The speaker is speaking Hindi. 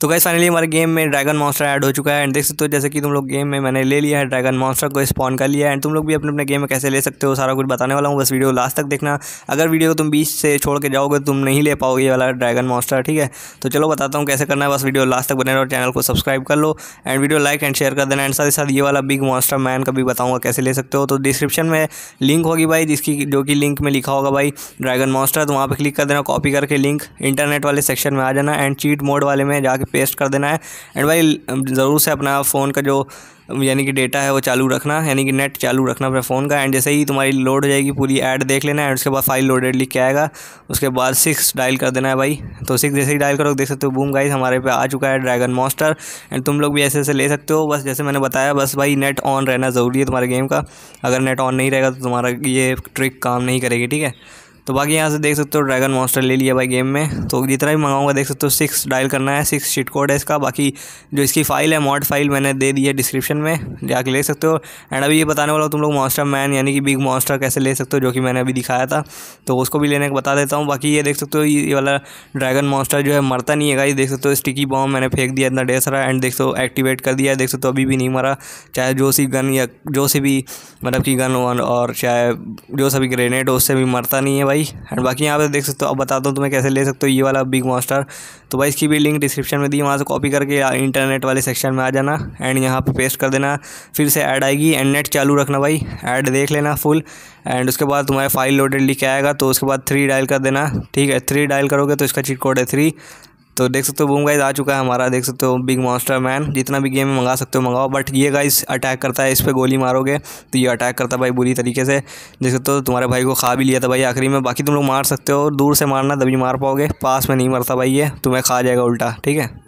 तो गैस फाइनली हमारे गेम में ड्रैगन मॉन्स्टर ऐड हो चुका है एंड देख सकते हो जैसे कि तुम लोग गेम में मैंने ले लिया है ड्रैगन मॉन्स्टर को स्पॉन कर लिया है एंड तुम लोग भी अपने अपने गेम में कैसे ले सकते हो सारा कुछ बताने वाला हूँ बस वीडियो लास्ट तक देखना अगर वीडियो को तुम बीच से छोड़ के जाओगे तो तुम नहीं ले पाओगे वाला ड्रैगन मॉन्स्टर ठीक है तो चलो बताता हूँ कैसे करना है बस वीडियो लास्ट तक बने रहो चैनल को सब्सक्राइब कर लो and video like and share कर देना एंड साथ ही साथ ये वाला बिग मॉन्स्टर मैन का भी बताऊँगा कैसे ले सकते हो तो डिस्क्रिप्शन में लिंक होगी भाई जिसकी जो कि लिंक में लिखा होगा भाई ड्रैगन मॉन्स्टर तो वहाँ पर क्लिक कर देना कॉपी करके लिंक इंटरनेट वाले सेक्शन में आ जाना एंड चीट मोड वाले में जाके पेस्ट कर देना है एंड भाई ज़रूर से अपना फ़ोन का जो यानी कि डेटा है वो चालू रखना यानी कि नेट चालू रखना अपने फ़ोन का एंड जैसे ही तुम्हारी लोड हो जाएगी पूरी ऐड देख लेना है उसके बाद फाइल लोडेड लिख के आएगा उसके बाद सिक्स डायल कर देना है भाई तो सिक्स जैसे ही डायल करो देख सकते हो बूम गाइस हमारे पे आ चुका है ड्रैगन मॉस्टर एंड तुम लोग भी ऐसे ऐसे ले सकते हो बस जैसे मैंने बताया बस भाई नेट ऑन रहना ज़रूरी है तुम्हारे गेम का अगर नेट ऑन नहीं रहेगा तो तुम्हारा ये ट्रिक काम नहीं करेगी ठीक है तो बाकी यहाँ से देख सकते हो ड्रैगन मॉन्स्टर ले लिया भाई गेम में तो जितना भी मंगाऊंगा देख सकते हो सिक्स डायल करना है सिक्स शिट कोड है इसका बाकी जो इसकी फाइल है मॉड फाइल मैंने दे दी है डिस्क्रिप्शन में जाके ले सकते हो एंड अभी ये बताने वाला हूँ तुम लोग मॉन्स्टर मैन यानी कि बिग मॉन्स्टर कैसे ले सकते हो जो कि मैंने अभी दिखाया था तो उसको भी लेने का बता देता हूँ बाकी ये देख सकते हो ये वाला ड्रैगन मॉन्स्टर जो है मरता नहीं है ये देख सकते हो स्टिकी बॉम्ब मैंने फेंक दिया इतना ढेर सारा एंड देख सो हो एक्टिवेट कर दिया देख सकते हो अभी भी नहीं मरा चाहे जो सी गन या जो सी भी मतलब कि गन और चाहे जो सभी ग्रेनेड हो उससे भी मरता नहीं है भाई एंड बाकी यहाँ पे देख सकते हो अब बताता हूँ तुम्हें कैसे ले सकते हो ये वाला बिग मास्टर तो भाई इसकी भी लिंक डिस्क्रिप्शन में दी वहाँ से कॉपी करके इंटरनेट वाले सेक्शन में आ जाना एंड यहाँ पे पेस्ट कर देना फिर से ऐड आएगी एंड नेट चालू रखना भाई ऐड देख लेना फुल एंड उसके बाद तुम्हारे फाइल लोडेड लिख आएगा तो उसके बाद थ्री डायल कर देना ठीक है थ्री डायल करोगे तो इसका चिट कोड है थ्री तो देख सकते हो बूम गाइज आ चुका है हमारा देख सकते हो बिग मॉन्स्टर मैन जितना भी गेम मंगा सकते हो मंगाओ बट ये गाइज अटैक करता है इस पर गोली मारोगे तो ये अटैक करता है भाई बुरी तरीके से देख सकते हो तुम्हारे भाई को खा भी लिया था भाई आखिरी में बाकी तुम लोग मार सकते हो दूर से मारना तभी मार पाओगे पास में नहीं मरता भाई ये तुम्हें खा जाएगा उल्टा ठीक है